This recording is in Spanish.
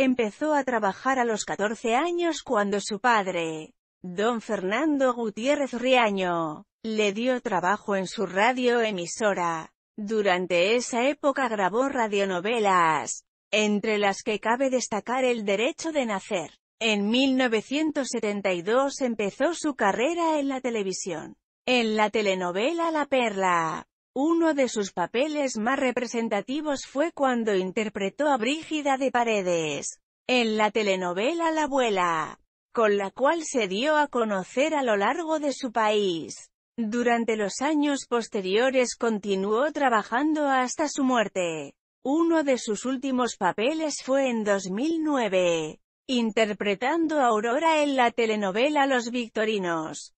Empezó a trabajar a los 14 años cuando su padre, don Fernando Gutiérrez Riaño, le dio trabajo en su radioemisora. Durante esa época grabó radionovelas, entre las que cabe destacar El derecho de nacer. En 1972 empezó su carrera en la televisión, en la telenovela La Perla, uno de sus papeles más representativos fue cuando interpretó a Brígida de Paredes en la telenovela La Abuela, con la cual se dio a conocer a lo largo de su país. Durante los años posteriores continuó trabajando hasta su muerte. Uno de sus últimos papeles fue en 2009, interpretando a Aurora en la telenovela Los Victorinos.